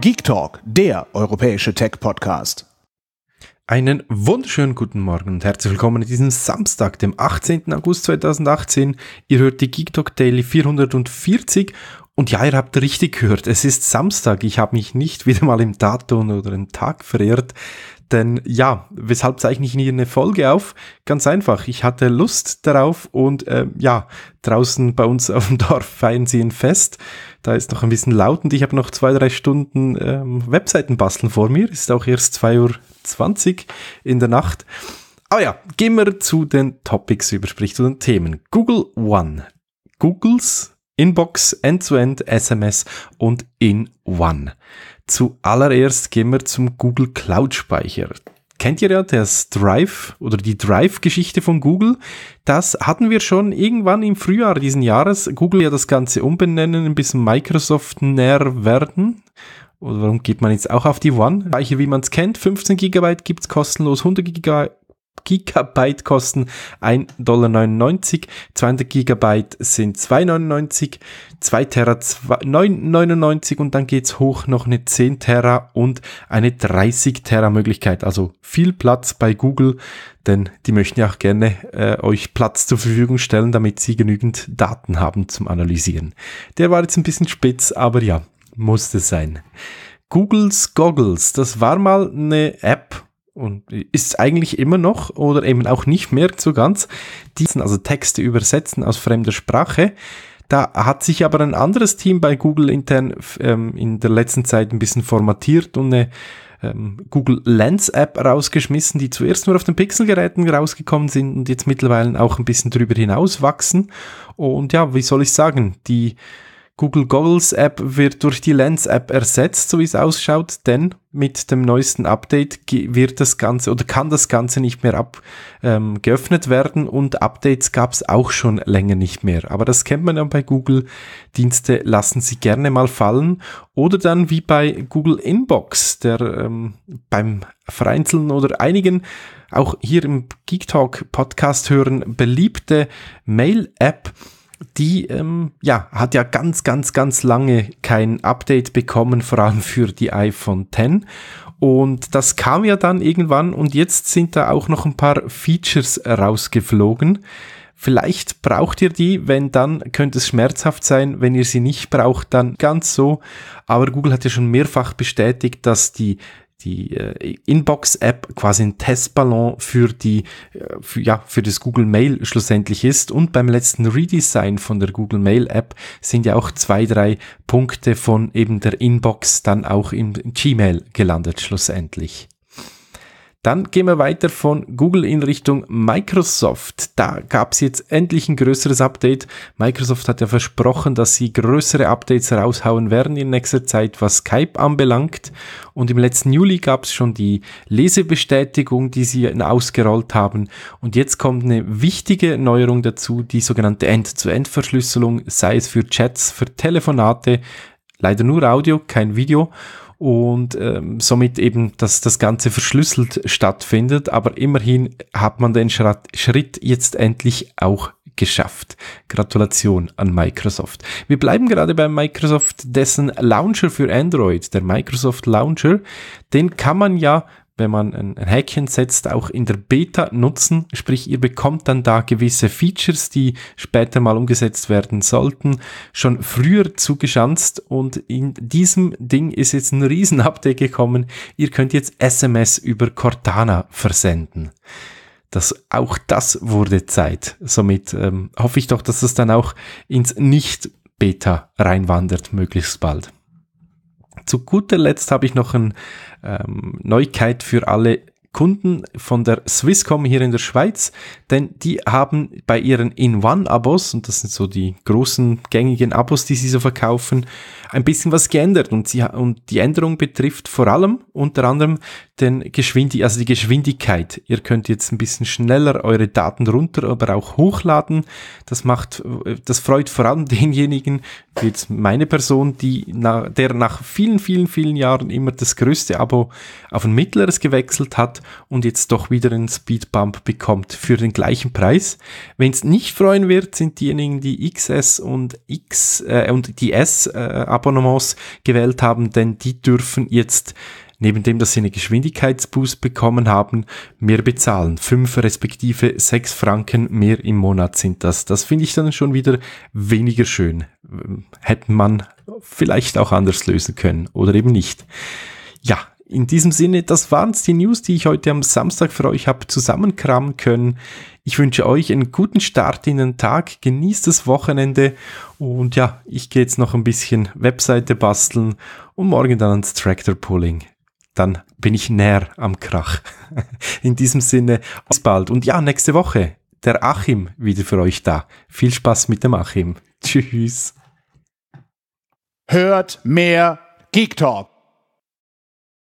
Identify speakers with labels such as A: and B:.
A: Geek Talk, der europäische Tech-Podcast. Einen wunderschönen guten Morgen und herzlich willkommen an diesem Samstag, dem 18. August 2018. Ihr hört die Geek Talk Daily 440 und ja, ihr habt richtig gehört, es ist Samstag. Ich habe mich nicht wieder mal im Datum oder im Tag verehrt, denn ja, weshalb zeichne ich nie eine Folge auf? Ganz einfach, ich hatte Lust darauf und äh, ja, draußen bei uns auf dem Dorf feiern sie ein Fest. Da ist noch ein bisschen laut und ich habe noch zwei, drei Stunden ähm, Webseiten basteln vor mir. Ist auch erst 2.20 Uhr in der Nacht. Aber ah ja, gehen wir zu den Topics über, sprich zu den Themen. Google One. Googles Inbox, End-to-End, -End, SMS und In-One. Zuallererst gehen wir zum Google Cloud Speicher. Kennt ihr ja das Drive oder die Drive-Geschichte von Google? Das hatten wir schon irgendwann im Frühjahr diesen Jahres. Google ja das Ganze umbenennen, ein bisschen Microsoft näher werden. Oder warum geht man jetzt auch auf die One? Speicher, wie man es kennt. 15 GB gibt's kostenlos, 100 Gigabyte kosten 1,99 Dollar, 20 Gigabyte sind 2,99, 2 Terra 9,99 und dann geht's hoch noch eine 10 Terra und eine 30 Terra Möglichkeit. Also viel Platz bei Google, denn die möchten ja auch gerne äh, euch Platz zur Verfügung stellen, damit sie genügend Daten haben zum Analysieren. Der war jetzt ein bisschen spitz, aber ja, musste sein. Googles Goggles, das war mal eine App, und ist eigentlich immer noch oder eben auch nicht mehr so ganz, diesen, also Texte übersetzen aus fremder Sprache. Da hat sich aber ein anderes Team bei Google intern ähm, in der letzten Zeit ein bisschen formatiert und eine ähm, Google Lens App rausgeschmissen, die zuerst nur auf den Pixel-Geräten rausgekommen sind und jetzt mittlerweile auch ein bisschen drüber hinaus wachsen. Und ja, wie soll ich sagen, die Google Goggles App wird durch die Lens App ersetzt, so wie es ausschaut, denn mit dem neuesten Update wird das Ganze oder kann das Ganze nicht mehr ab, ähm, geöffnet werden und Updates gab es auch schon länger nicht mehr. Aber das kennt man ja bei Google. Dienste lassen sie gerne mal fallen oder dann wie bei Google Inbox, der ähm, beim Vereinzelten oder einigen auch hier im Geek Talk Podcast hören beliebte Mail App die ähm, ja, hat ja ganz, ganz, ganz lange kein Update bekommen, vor allem für die iPhone X. Und das kam ja dann irgendwann und jetzt sind da auch noch ein paar Features rausgeflogen. Vielleicht braucht ihr die, wenn dann könnte es schmerzhaft sein, wenn ihr sie nicht braucht, dann ganz so. Aber Google hat ja schon mehrfach bestätigt, dass die die äh, Inbox-App quasi ein Testballon für die, äh, für, ja, für das Google Mail schlussendlich ist. Und beim letzten Redesign von der Google Mail App sind ja auch zwei, drei Punkte von eben der Inbox dann auch im Gmail gelandet schlussendlich. Dann gehen wir weiter von Google in Richtung Microsoft. Da gab es jetzt endlich ein größeres Update. Microsoft hat ja versprochen, dass sie größere Updates raushauen werden in nächster Zeit, was Skype anbelangt. Und im letzten Juli gab es schon die Lesebestätigung, die sie ausgerollt haben. Und jetzt kommt eine wichtige Neuerung dazu, die sogenannte End-zu-End-Verschlüsselung, sei es für Chats, für Telefonate, leider nur Audio, kein Video und ähm, somit eben, dass das Ganze verschlüsselt stattfindet. Aber immerhin hat man den Schritt jetzt endlich auch geschafft. Gratulation an Microsoft. Wir bleiben gerade bei Microsoft, dessen Launcher für Android, der Microsoft Launcher, den kann man ja wenn man ein, ein Häkchen setzt, auch in der Beta nutzen. Sprich, ihr bekommt dann da gewisse Features, die später mal umgesetzt werden sollten, schon früher zugeschanzt. Und in diesem Ding ist jetzt ein Riesen-Update gekommen. Ihr könnt jetzt SMS über Cortana versenden. Das, auch das wurde Zeit. Somit ähm, hoffe ich doch, dass es dann auch ins Nicht-Beta reinwandert, möglichst bald. Zu guter Letzt habe ich noch eine ähm, Neuigkeit für alle Kunden von der Swisscom hier in der Schweiz, denn die haben bei ihren In-One-Abos, und das sind so die großen gängigen Abos, die sie so verkaufen, ein bisschen was geändert. Und, sie, und die Änderung betrifft vor allem unter anderem den Geschwindig also die Geschwindigkeit. Ihr könnt jetzt ein bisschen schneller eure Daten runter, aber auch hochladen. Das macht, das freut vor allem denjenigen, wie jetzt meine Person, die der nach vielen, vielen, vielen Jahren immer das größte Abo auf ein mittleres gewechselt hat und jetzt doch wieder einen Speedbump bekommt für den gleichen Preis. Wenn es nicht freuen wird, sind diejenigen, die XS und X äh, und die S äh, Abonnements gewählt haben, denn die dürfen jetzt neben dem, dass sie eine Geschwindigkeitsboost bekommen haben, mehr bezahlen. Fünf respektive sechs Franken mehr im Monat sind das. Das finde ich dann schon wieder weniger schön. Hätten man vielleicht auch anders lösen können oder eben nicht. Ja, in diesem Sinne, das waren es die News, die ich heute am Samstag für euch habe zusammenkramen können. Ich wünsche euch einen guten Start in den Tag, genießt das Wochenende und ja, ich gehe jetzt noch ein bisschen Webseite basteln und morgen dann ans Tractor Pulling. Dann bin ich näher am Krach. In diesem Sinne, bis bald und ja, nächste Woche der Achim wieder für euch da. Viel Spaß mit dem Achim. Tschüss. Hört mehr Geek Talk.